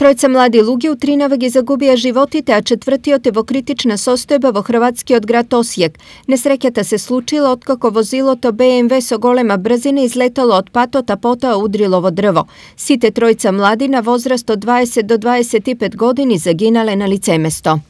Тројца млади луѓе утринава ги загубија животите, а четвртиот е во критична состојба во хрватскиот град Осијек. Несреќата се случила откако возилото БМВ со голема брзина излетало од патот, а потоа удрило во дрво. Сите тројца млади на возраст од 20 до 25 години загинале на лицеместо.